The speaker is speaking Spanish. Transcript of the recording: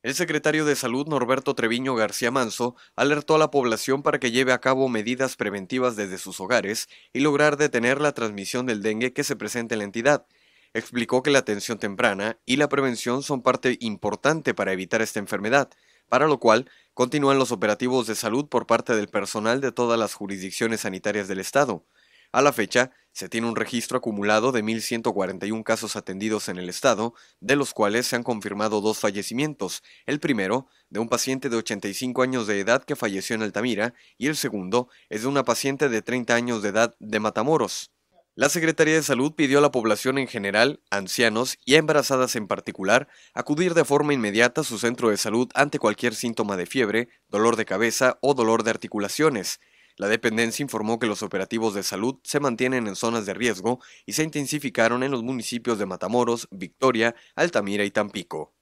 El secretario de Salud Norberto Treviño García Manso alertó a la población para que lleve a cabo medidas preventivas desde sus hogares y lograr detener la transmisión del dengue que se presenta en la entidad. Explicó que la atención temprana y la prevención son parte importante para evitar esta enfermedad, para lo cual continúan los operativos de salud por parte del personal de todas las jurisdicciones sanitarias del Estado. A la fecha, se tiene un registro acumulado de 1.141 casos atendidos en el estado, de los cuales se han confirmado dos fallecimientos, el primero de un paciente de 85 años de edad que falleció en Altamira y el segundo es de una paciente de 30 años de edad de Matamoros. La Secretaría de Salud pidió a la población en general, ancianos y embarazadas en particular, acudir de forma inmediata a su centro de salud ante cualquier síntoma de fiebre, dolor de cabeza o dolor de articulaciones. La dependencia informó que los operativos de salud se mantienen en zonas de riesgo y se intensificaron en los municipios de Matamoros, Victoria, Altamira y Tampico.